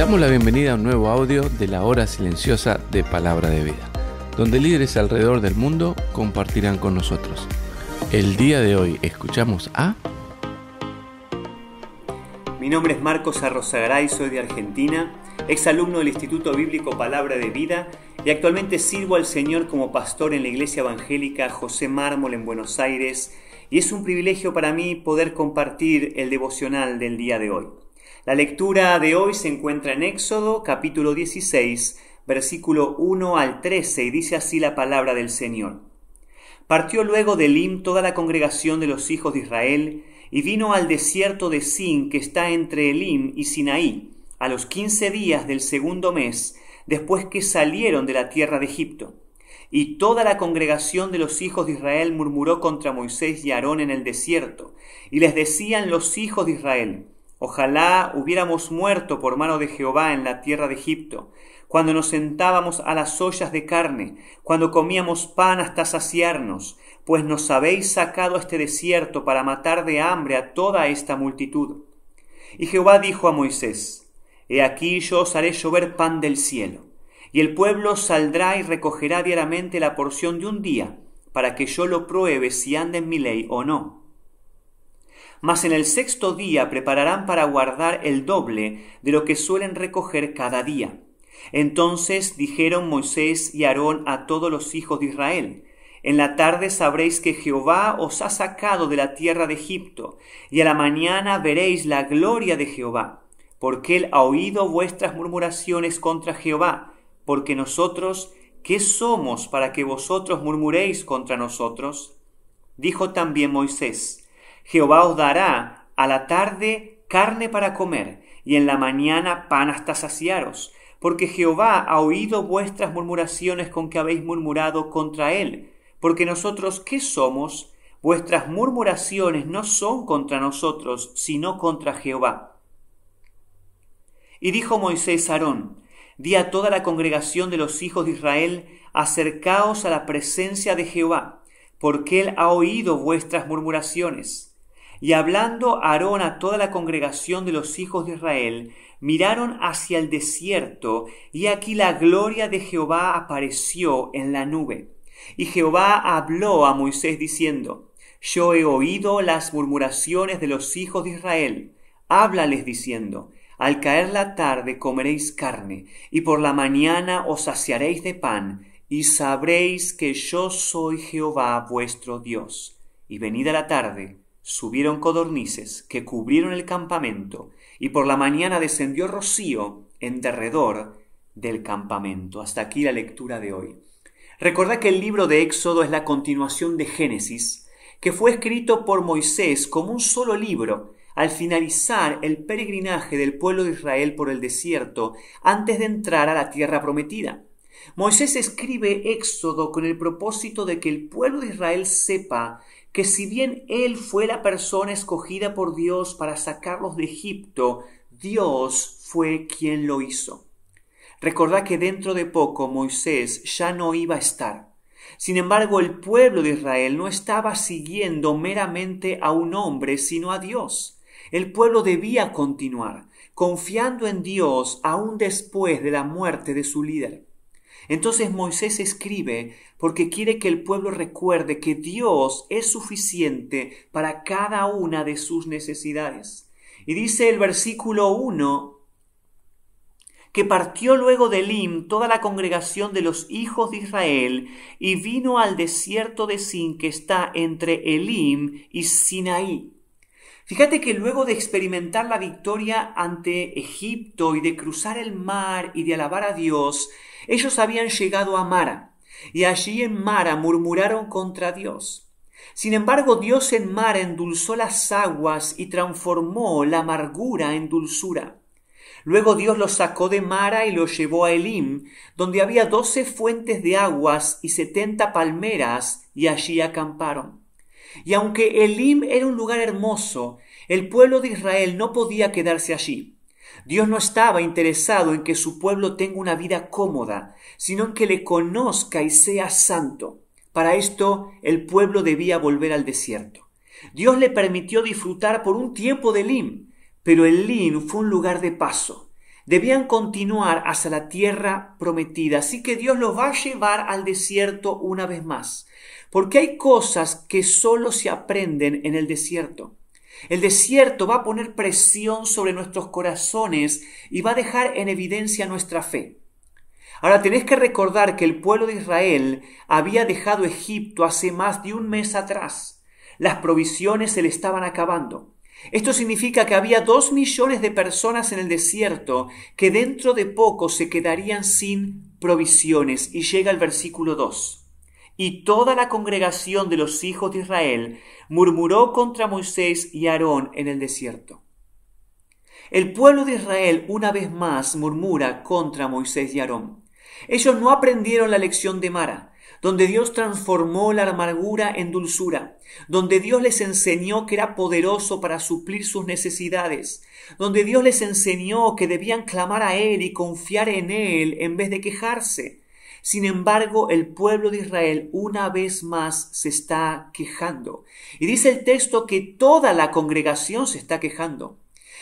damos la bienvenida a un nuevo audio de la hora silenciosa de Palabra de Vida, donde líderes alrededor del mundo compartirán con nosotros. El día de hoy escuchamos a... Mi nombre es Marcos Arrozagaray, soy de Argentina, ex alumno del Instituto Bíblico Palabra de Vida y actualmente sirvo al Señor como pastor en la Iglesia Evangélica José Mármol en Buenos Aires y es un privilegio para mí poder compartir el devocional del día de hoy. La lectura de hoy se encuentra en Éxodo capítulo 16, versículo 1 al 13, y dice así la palabra del Señor. Partió luego de Elim toda la congregación de los hijos de Israel, y vino al desierto de Sin, que está entre Elim y Sinaí, a los quince días del segundo mes, después que salieron de la tierra de Egipto. Y toda la congregación de los hijos de Israel murmuró contra Moisés y Aarón en el desierto, y les decían los hijos de Israel, Ojalá hubiéramos muerto por mano de Jehová en la tierra de Egipto, cuando nos sentábamos a las ollas de carne, cuando comíamos pan hasta saciarnos, pues nos habéis sacado a este desierto para matar de hambre a toda esta multitud. Y Jehová dijo a Moisés, He aquí yo os haré llover pan del cielo, y el pueblo saldrá y recogerá diariamente la porción de un día, para que yo lo pruebe si anda en mi ley o no mas en el sexto día prepararán para guardar el doble de lo que suelen recoger cada día. Entonces dijeron Moisés y Aarón a todos los hijos de Israel, en la tarde sabréis que Jehová os ha sacado de la tierra de Egipto, y a la mañana veréis la gloria de Jehová, porque él ha oído vuestras murmuraciones contra Jehová, porque nosotros, ¿qué somos para que vosotros murmuréis contra nosotros? Dijo también Moisés, Jehová os dará a la tarde carne para comer, y en la mañana pan hasta saciaros, porque Jehová ha oído vuestras murmuraciones con que habéis murmurado contra él, porque nosotros ¿qué somos? Vuestras murmuraciones no son contra nosotros, sino contra Jehová. Y dijo Moisés a Aarón, di a toda la congregación de los hijos de Israel, acercaos a la presencia de Jehová, porque él ha oído vuestras murmuraciones. Y hablando Aarón a toda la congregación de los hijos de Israel, miraron hacia el desierto, y aquí la gloria de Jehová apareció en la nube. Y Jehová habló a Moisés diciendo, Yo he oído las murmuraciones de los hijos de Israel. Háblales diciendo, Al caer la tarde comeréis carne, y por la mañana os saciaréis de pan, y sabréis que yo soy Jehová vuestro Dios. Y venida la tarde, subieron codornices que cubrieron el campamento, y por la mañana descendió rocío en derredor del campamento. Hasta aquí la lectura de hoy. Recordad que el libro de Éxodo es la continuación de Génesis, que fue escrito por Moisés como un solo libro al finalizar el peregrinaje del pueblo de Israel por el desierto antes de entrar a la tierra prometida. Moisés escribe Éxodo con el propósito de que el pueblo de Israel sepa que si bien Él fue la persona escogida por Dios para sacarlos de Egipto, Dios fue quien lo hizo. Recordá que dentro de poco Moisés ya no iba a estar. Sin embargo, el pueblo de Israel no estaba siguiendo meramente a un hombre, sino a Dios. El pueblo debía continuar, confiando en Dios aún después de la muerte de su líder. Entonces Moisés escribe porque quiere que el pueblo recuerde que Dios es suficiente para cada una de sus necesidades. Y dice el versículo 1 que partió luego de Elim toda la congregación de los hijos de Israel y vino al desierto de Sin que está entre Elim y Sinaí. Fíjate que luego de experimentar la victoria ante Egipto y de cruzar el mar y de alabar a Dios, ellos habían llegado a Mara, y allí en Mara murmuraron contra Dios. Sin embargo, Dios en Mara endulzó las aguas y transformó la amargura en dulzura. Luego Dios los sacó de Mara y los llevó a Elim, donde había doce fuentes de aguas y setenta palmeras, y allí acamparon. Y aunque Elim era un lugar hermoso, el pueblo de Israel no podía quedarse allí. Dios no estaba interesado en que su pueblo tenga una vida cómoda, sino en que le conozca y sea santo. Para esto el pueblo debía volver al desierto. Dios le permitió disfrutar por un tiempo de Elim, pero Elim fue un lugar de paso debían continuar hacia la tierra prometida. Así que Dios los va a llevar al desierto una vez más, porque hay cosas que solo se aprenden en el desierto. El desierto va a poner presión sobre nuestros corazones y va a dejar en evidencia nuestra fe. Ahora tenés que recordar que el pueblo de Israel había dejado Egipto hace más de un mes atrás. Las provisiones se le estaban acabando. Esto significa que había dos millones de personas en el desierto que dentro de poco se quedarían sin provisiones. Y llega el versículo 2. Y toda la congregación de los hijos de Israel murmuró contra Moisés y Aarón en el desierto. El pueblo de Israel una vez más murmura contra Moisés y Aarón. Ellos no aprendieron la lección de Mara, donde Dios transformó la amargura en dulzura, donde Dios les enseñó que era poderoso para suplir sus necesidades, donde Dios les enseñó que debían clamar a Él y confiar en Él en vez de quejarse. Sin embargo, el pueblo de Israel una vez más se está quejando. Y dice el texto que toda la congregación se está quejando.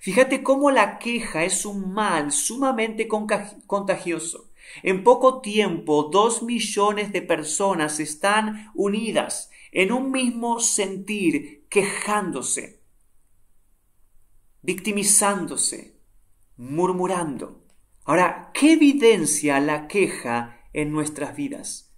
Fíjate cómo la queja es un mal sumamente contagioso. En poco tiempo, dos millones de personas están unidas en un mismo sentir, quejándose, victimizándose, murmurando. Ahora, ¿qué evidencia la queja en nuestras vidas?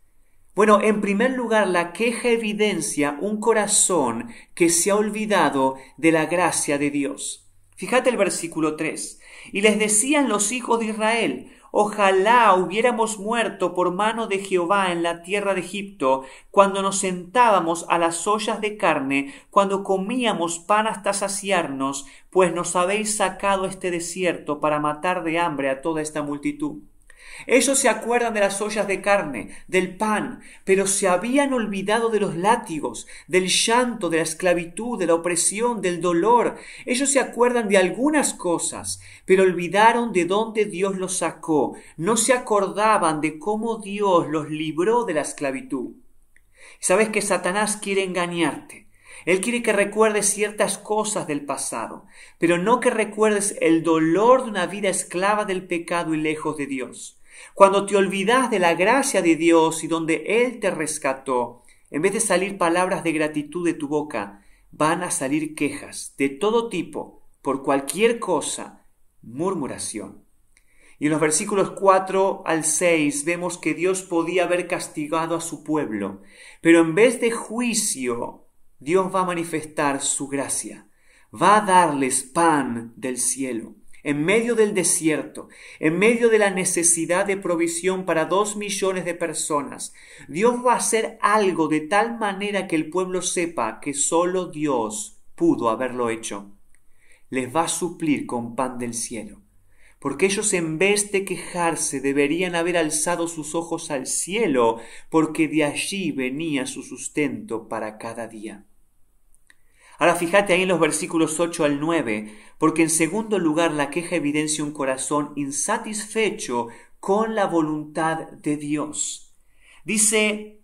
Bueno, en primer lugar, la queja evidencia un corazón que se ha olvidado de la gracia de Dios. Fíjate el versículo 3. Y les decían los hijos de Israel, Ojalá hubiéramos muerto por mano de Jehová en la tierra de Egipto, cuando nos sentábamos a las ollas de carne, cuando comíamos pan hasta saciarnos, pues nos habéis sacado este desierto para matar de hambre a toda esta multitud. Ellos se acuerdan de las ollas de carne, del pan, pero se habían olvidado de los látigos, del llanto, de la esclavitud, de la opresión, del dolor. Ellos se acuerdan de algunas cosas, pero olvidaron de dónde Dios los sacó. No se acordaban de cómo Dios los libró de la esclavitud. Sabes que Satanás quiere engañarte. Él quiere que recuerdes ciertas cosas del pasado, pero no que recuerdes el dolor de una vida esclava del pecado y lejos de Dios. Cuando te olvidas de la gracia de Dios y donde Él te rescató, en vez de salir palabras de gratitud de tu boca, van a salir quejas de todo tipo, por cualquier cosa, murmuración. Y en los versículos 4 al 6 vemos que Dios podía haber castigado a su pueblo, pero en vez de juicio, Dios va a manifestar su gracia, va a darles pan del cielo en medio del desierto, en medio de la necesidad de provisión para dos millones de personas, Dios va a hacer algo de tal manera que el pueblo sepa que solo Dios pudo haberlo hecho. Les va a suplir con pan del cielo porque ellos en vez de quejarse deberían haber alzado sus ojos al cielo, porque de allí venía su sustento para cada día. Ahora fíjate ahí en los versículos 8 al 9, porque en segundo lugar la queja evidencia un corazón insatisfecho con la voluntad de Dios. Dice,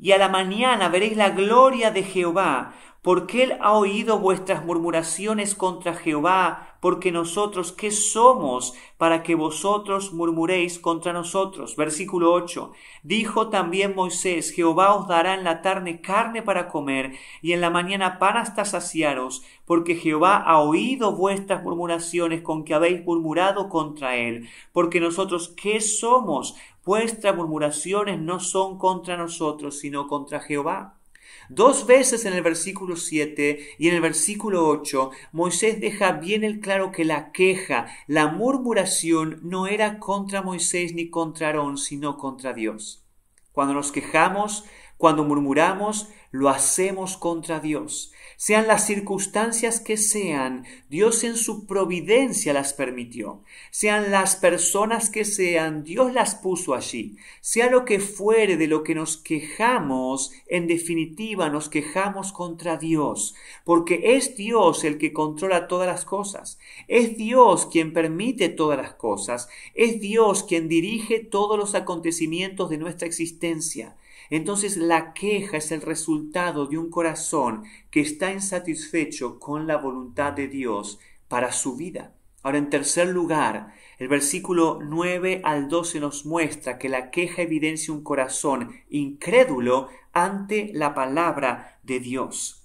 y a la mañana veréis la gloria de Jehová, porque él ha oído vuestras murmuraciones contra Jehová porque nosotros, ¿qué somos para que vosotros murmuréis contra nosotros? Versículo 8. Dijo también Moisés, Jehová os dará en la tarde carne para comer, y en la mañana pan hasta saciaros, porque Jehová ha oído vuestras murmuraciones con que habéis murmurado contra él. Porque nosotros, ¿qué somos? Vuestras murmuraciones no son contra nosotros, sino contra Jehová. Dos veces en el versículo 7 y en el versículo 8, Moisés deja bien el claro que la queja, la murmuración no era contra Moisés ni contra Aarón, sino contra Dios. Cuando nos quejamos, cuando murmuramos, lo hacemos contra Dios. Sean las circunstancias que sean, Dios en su providencia las permitió. Sean las personas que sean, Dios las puso allí. Sea lo que fuere de lo que nos quejamos, en definitiva nos quejamos contra Dios, porque es Dios el que controla todas las cosas. Es Dios quien permite todas las cosas. Es Dios quien dirige todos los acontecimientos de nuestra existencia. Entonces la queja es el resultado de un corazón que está insatisfecho con la voluntad de Dios para su vida. Ahora, en tercer lugar, el versículo 9 al 12 nos muestra que la queja evidencia un corazón incrédulo ante la palabra de Dios.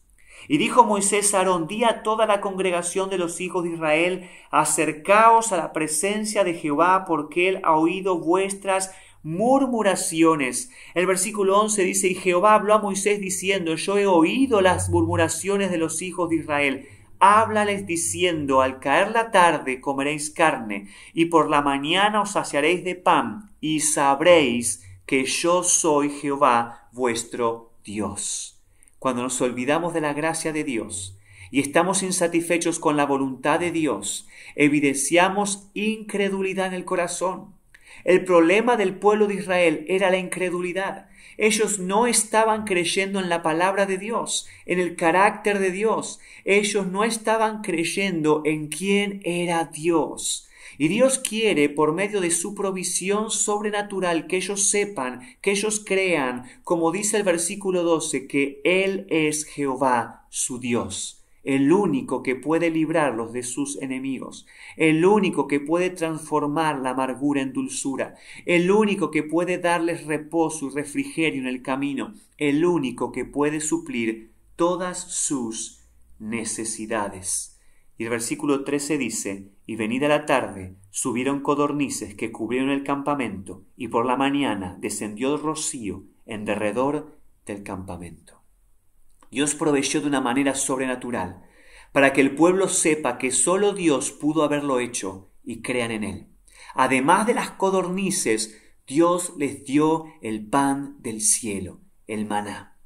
Y dijo Moisés a Aarón, di toda la congregación de los hijos de Israel, acercaos a la presencia de Jehová, porque él ha oído vuestras murmuraciones. El versículo 11 dice, y Jehová habló a Moisés diciendo, yo he oído las murmuraciones de los hijos de Israel. Háblales diciendo, al caer la tarde comeréis carne, y por la mañana os saciaréis de pan, y sabréis que yo soy Jehová vuestro Dios. Cuando nos olvidamos de la gracia de Dios y estamos insatisfechos con la voluntad de Dios, evidenciamos incredulidad en el corazón. El problema del pueblo de Israel era la incredulidad. Ellos no estaban creyendo en la palabra de Dios, en el carácter de Dios. Ellos no estaban creyendo en quién era Dios. Y Dios quiere, por medio de su provisión sobrenatural, que ellos sepan, que ellos crean, como dice el versículo 12, que Él es Jehová, su Dios el único que puede librarlos de sus enemigos, el único que puede transformar la amargura en dulzura, el único que puede darles reposo y refrigerio en el camino, el único que puede suplir todas sus necesidades. Y el versículo 13 dice, y venida la tarde, subieron codornices que cubrieron el campamento, y por la mañana descendió rocío en derredor del campamento. Dios proveyó de una manera sobrenatural para que el pueblo sepa que solo Dios pudo haberlo hecho y crean en Él. Además de las codornices, Dios les dio el pan del cielo, el maná.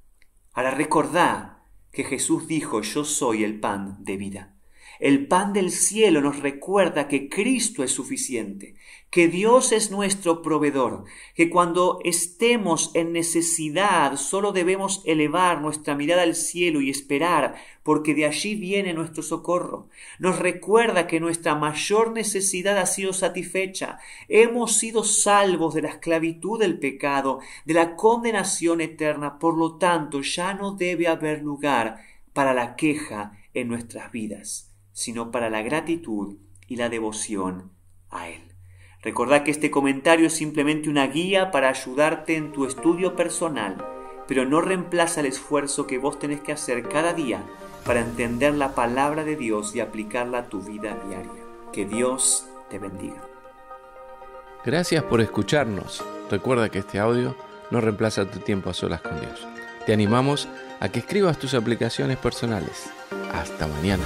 Ahora recordá que Jesús dijo, yo soy el pan de vida. El pan del cielo nos recuerda que Cristo es suficiente, que Dios es nuestro proveedor, que cuando estemos en necesidad solo debemos elevar nuestra mirada al cielo y esperar, porque de allí viene nuestro socorro. Nos recuerda que nuestra mayor necesidad ha sido satisfecha, hemos sido salvos de la esclavitud del pecado, de la condenación eterna, por lo tanto ya no debe haber lugar para la queja en nuestras vidas sino para la gratitud y la devoción a Él. Recordad que este comentario es simplemente una guía para ayudarte en tu estudio personal, pero no reemplaza el esfuerzo que vos tenés que hacer cada día para entender la palabra de Dios y aplicarla a tu vida diaria. Que Dios te bendiga. Gracias por escucharnos. Recuerda que este audio no reemplaza tu tiempo a solas con Dios. Te animamos a que escribas tus aplicaciones personales. Hasta mañana.